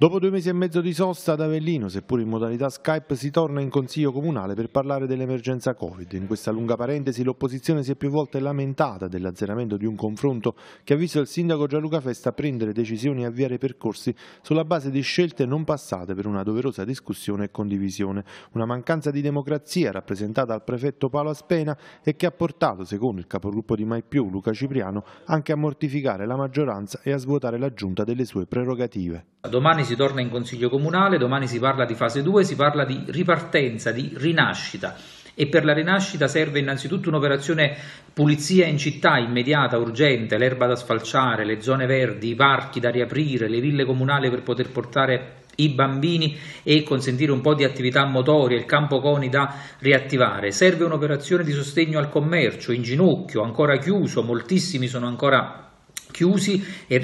Dopo due mesi e mezzo di sosta ad Avellino, seppur in modalità Skype, si torna in Consiglio Comunale per parlare dell'emergenza Covid. In questa lunga parentesi l'opposizione si è più volte lamentata dell'azzeramento di un confronto che ha visto il sindaco Gianluca Festa prendere decisioni e avviare percorsi sulla base di scelte non passate per una doverosa discussione e condivisione. Una mancanza di democrazia rappresentata al prefetto Paolo Aspena e che ha portato, secondo il capogruppo di Mai Più, Luca Cipriano, anche a mortificare la maggioranza e a svuotare la giunta delle sue prerogative. Domani si torna in consiglio comunale, domani si parla di fase 2, si parla di ripartenza, di rinascita e per la rinascita serve innanzitutto un'operazione pulizia in città immediata, urgente, l'erba da sfalciare, le zone verdi, i parchi da riaprire, le ville comunali per poter portare i bambini e consentire un po' di attività motorie, il campo coni da riattivare. Serve un'operazione di sostegno al commercio in ginocchio, ancora chiuso, moltissimi sono ancora chiusi e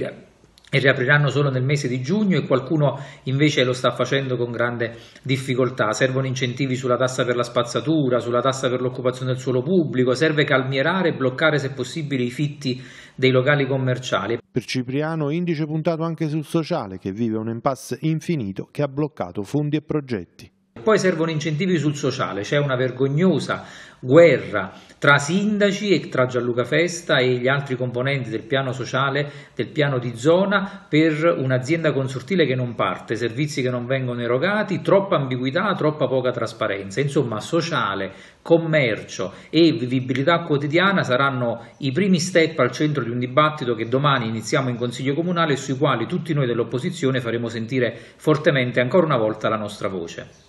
e riapriranno solo nel mese di giugno e qualcuno invece lo sta facendo con grande difficoltà. Servono incentivi sulla tassa per la spazzatura, sulla tassa per l'occupazione del suolo pubblico, serve calmierare e bloccare se possibile i fitti dei locali commerciali. Per Cipriano indice puntato anche sul sociale che vive un impasse infinito che ha bloccato fondi e progetti poi servono incentivi sul sociale, c'è una vergognosa guerra tra sindaci e tra Gianluca Festa e gli altri componenti del piano sociale, del piano di zona per un'azienda consortile che non parte, servizi che non vengono erogati, troppa ambiguità, troppa poca trasparenza. Insomma, sociale, commercio e vivibilità quotidiana saranno i primi step al centro di un dibattito che domani iniziamo in Consiglio Comunale e sui quali tutti noi dell'opposizione faremo sentire fortemente ancora una volta la nostra voce.